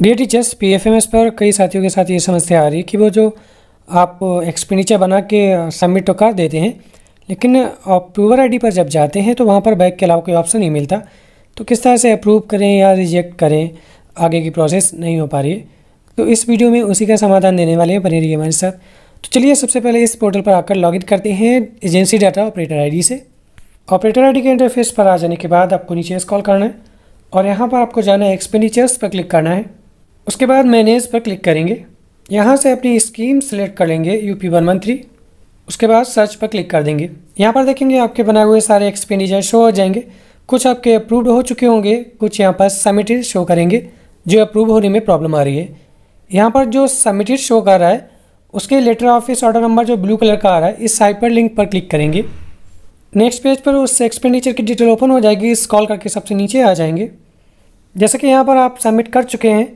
D teachers P F M S पर कई साथियों के साथ ये समस्या आ रही है कि वो जो आप एक्सपेंडिचर बना के सबमिट तो कर देते हैं लेकिन अप्रूवर आईडी पर जब जाते हैं तो वहाँ पर बैक के अलावा कोई ऑप्शन नहीं मिलता तो किस तरह से अप्रूव करें या रिजेक्ट करें आगे की प्रोसेस नहीं हो पा रही है तो इस वीडियो में उसी का समाधान देने वाले हैं बने है हमारे साथ तो चलिए सबसे पहले इस पोर्टल पर आकर इन करते हैं एजेंसी डाटा ऑपरेटर डी से ऑपरेटर डी के इंटरफेस पर आ जाने के बाद आपको नीचे स्कॉल करना है और यहाँ पर आपको जाना है एक्सपेंडिचर्स पर क्लिक करना है उसके बाद मैनेज पर क्लिक करेंगे यहाँ से अपनी स्कीम सेलेक्ट कर लेंगे U P one one three उसके बाद सर्च पर क्लिक कर देंगे यहाँ पर देखेंगे आपके बनाए हुए सारे एक्सपेंडिचर शो हो जाएंगे कुछ आपके अप्रूव्ड हो चुके होंगे कुछ यहाँ पर सबमिटेड शो करेंगे जो अप्रूव होने में प्रॉब्लम आ रही है यहाँ पर जो सबमिटेड शो कर रहा है उसके लेटर ऑफिस ऑर्डर नंबर जो ब्लू कलर का आ रहा है इस पर लिंक पर क्लिक करेंगे नेक्स्ट पेज पर उस एक्सपेंडिचर की डिटेल ओपन हो जाएगी इस कॉल करके सबसे नीचे आ जाएंगे जैसा कि यहाँ पर आप सबमिट कर चुके हैं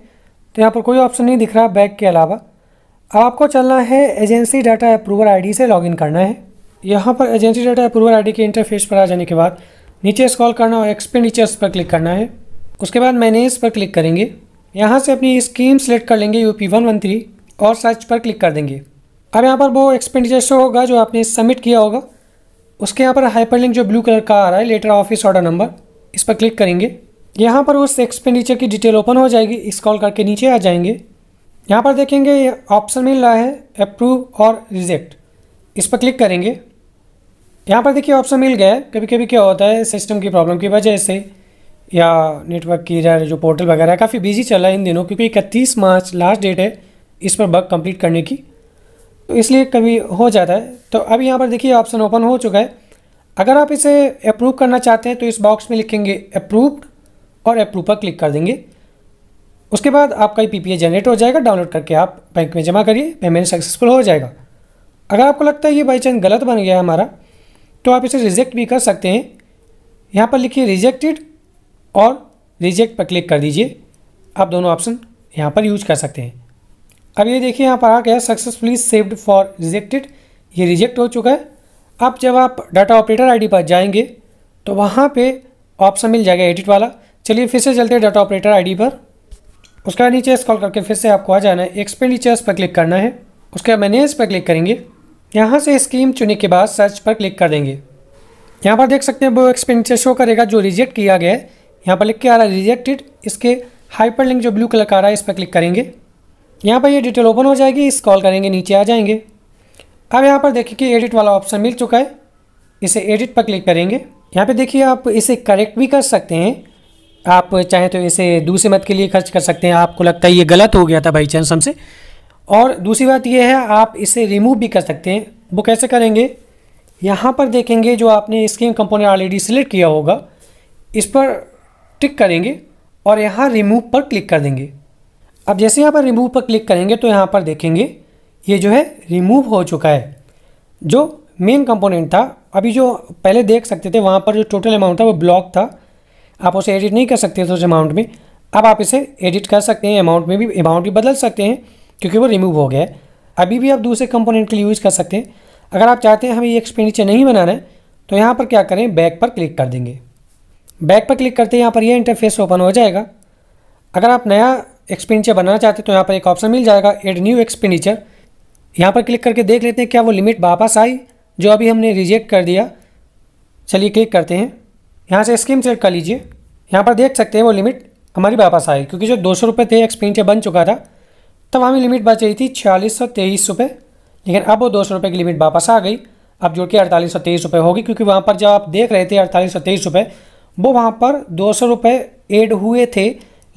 तो यहाँ पर कोई ऑप्शन नहीं दिख रहा बैक के अलावा अब आपको चलना है एजेंसी डाटा अप्रूवल आईडी से लॉगिन करना है यहाँ पर एजेंसी डाटा अप्रूवल आईडी के इंटरफेस पर आ जाने के बाद नीचे स्कॉल करना और एक्सपेंडिचर्स पर क्लिक करना है उसके बाद मैनेज पर क्लिक करेंगे यहाँ से अपनी स्कीम सेलेक्ट कर लेंगे U P one one three और सर्च पर क्लिक कर देंगे अब यहाँ पर वो एक्सपेंडिचर शो होगा जो आपने सबमिट किया होगा उसके यहाँ पर हाइपरलिंक जो ब्लू कलर का आ रहा है लेटर ऑफिस ऑर्डर नंबर इस पर क्लिक करेंगे यहाँ पर उस एक्सपेंडिचर की डिटेल ओपन हो जाएगी कॉल करके नीचे आ जाएंगे यहाँ पर देखेंगे ऑप्शन मिल रहा है अप्रूव और रिजेक्ट इस पर क्लिक करेंगे यहाँ पर देखिए ऑप्शन मिल गया है कभी कभी क्या होता है सिस्टम की प्रॉब्लम की वजह से या नेटवर्क की जो पोर्टल वगैरह काफ़ी बिजी चला है इन दिनों क्योंकि इकतीस मार्च लास्ट डेट है इस पर बग कंप्लीट करने की तो इसलिए कभी हो जाता है तो अब यहाँ पर देखिए ऑप्शन ओपन हो चुका है अगर आप इसे अप्रूव करना चाहते हैं तो इस बॉक्स में लिखेंगे अप्रूव्ड और अप्रूव पर क्लिक कर देंगे उसके बाद आपका ये पी जनरेट हो जाएगा डाउनलोड करके आप बैंक में जमा करिए पेमेंट सक्सेसफुल हो जाएगा अगर आपको लगता है ये बाई चांस गलत बन गया है हमारा तो आप इसे रिजेक्ट भी कर सकते हैं यहाँ पर लिखिए रिजेक्टेड और रिजेक्ट पर क्लिक कर दीजिए आप दोनों ऑप्शन यहाँ पर यूज कर सकते हैं अब ये देखिए यहाँ पर आ गया सक्सेसफुली सेव्ड फॉर रिजेक्टेड ये रिजेक्ट हो चुका है अब जब आप डाटा ऑपरेटर आईडी पर जाएंगे तो वहाँ पे ऑप्शन मिल जाएगा एडिट वाला चलिए फिर से चलते हैं डाटा ऑपरेटर आईडी पर उसके बाद नीचे स्कॉल करके फिर से आपको आ जाना है एक्सपेंडिचर्स पर क्लिक करना है उसके बाद मैनेज पर क्लिक करेंगे यहाँ से स्कीम चुने के बाद सर्च पर क्लिक कर देंगे यहाँ पर देख सकते हैं वो एक्सपेंडिचर शो करेगा जो रिजेक्ट किया गया है यहाँ पर लिख के आ रहा है रिजेक्टेड इसके हाइपर लिंक जो ब्लू कलर का आ रहा है इस पर क्लिक करेंगे यहाँ पर ये डिटेल ओपन हो जाएगी इस कॉल करेंगे नीचे आ जाएंगे अब यहाँ पर देखिए कि एडिट वाला ऑप्शन मिल चुका है इसे एडिट पर क्लिक करेंगे यहाँ पे देखिए आप इसे करेक्ट भी कर सकते हैं आप चाहें तो इसे दूसरे मत के लिए खर्च कर सकते हैं आपको लगता है ये गलत हो गया था बाई चांस हमसे और दूसरी बात यह है आप इसे रिमूव भी कर सकते हैं वो कैसे करेंगे यहाँ पर देखेंगे जो आपने स्क्रीन कंपोनेंट ऑलरेडी सिलेक्ट किया होगा इस पर टिक करेंगे और यहाँ रिमूव पर क्लिक कर देंगे अब जैसे यहाँ पर रिमूव पर क्लिक करेंगे तो यहाँ पर देखेंगे ये जो है रिमूव हो चुका है जो मेन कंपोनेंट था अभी जो पहले देख सकते थे वहाँ पर जो टोटल अमाउंट था वो ब्लॉक था आप उसे एडिट नहीं कर सकते थे उस अमाउंट में अब आप इसे एडिट कर सकते हैं अमाउंट में भी अमाउंट भी बदल सकते हैं क्योंकि वो रिमूव हो गया है अभी भी आप दूसरे कंपोनेंट के लिए यूज़ कर सकते हैं अगर आप चाहते हैं हमें ये एक्सपेंडिचर नहीं बनाना है तो यहाँ पर क्या करें बैक पर क्लिक कर देंगे बैक पर क्लिक करते हैं यहाँ पर यह इंटरफेस ओपन हो जाएगा अगर आप नया एक्सपेंडिचर बनाना चाहते हैं तो यहाँ पर एक ऑप्शन मिल जाएगा एड न्यू एक्सपेंडिचर यहाँ पर क्लिक करके देख लेते हैं क्या वो लिमिट वापस आई जो अभी हमने रिजेक्ट कर दिया चलिए क्लिक करते हैं यहाँ से स्कीम सेट कर लीजिए यहाँ पर देख सकते हैं वो लिमिट हमारी वापस आई क्योंकि जो दो सौ रुपये थे एक्सपेन बन चुका था तब हमें लिमिट बच रही थी छियालीस सौ तेईस रुपये लेकिन अब वो दो सौ रुपये की लिमिट वापस आ गई अब जो कि अड़तालीस सौ तेईस रुपये होगी क्योंकि वहाँ पर जब आप देख रहे थे अड़तालीस सौ तेईस रुपये वो वहाँ पर दो सौ रुपये एड हुए थे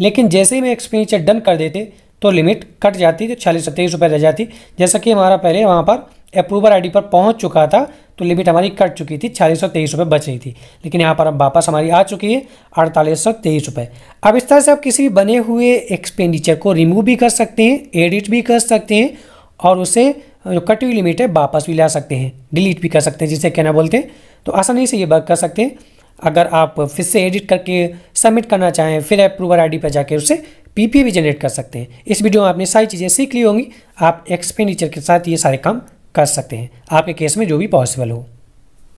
लेकिन जैसे ही मैं एक्सपेंडिचर डन कर देते तो लिमिट कट जाती तो छियालीस सौ तेईस रुपये रह जाती जैसा कि हमारा पहले वहाँ पर आई डी पर पहुँच चुका था तो लिमिट हमारी कट चुकी थी छियालीस सौ तेईस रुपये बच रही थी लेकिन यहाँ पर अब वापस हमारी आ चुकी है अड़तालीस सौ तेईस रुपये अब इस तरह से आप किसी भी बने हुए एक्सपेंडिचर को रिमूव भी कर सकते हैं एडिट भी कर सकते हैं और उसे जो कटी हुई लिमिट है वापस भी ला सकते हैं डिलीट भी कर सकते हैं जिसे कहना बोलते हैं तो आसानी से ये वर्क कर सकते हैं अगर आप फिर से एडिट करके सबमिट करना चाहें फिर अप्रूवर डी पर जाकर उसे पी भी जनरेट कर सकते हैं इस वीडियो में आपने सारी चीज़ें सीख ली होंगी आप एक्सपेंडिचर के साथ ये सारे काम कर सकते हैं आपके केस में जो भी पॉसिबल हो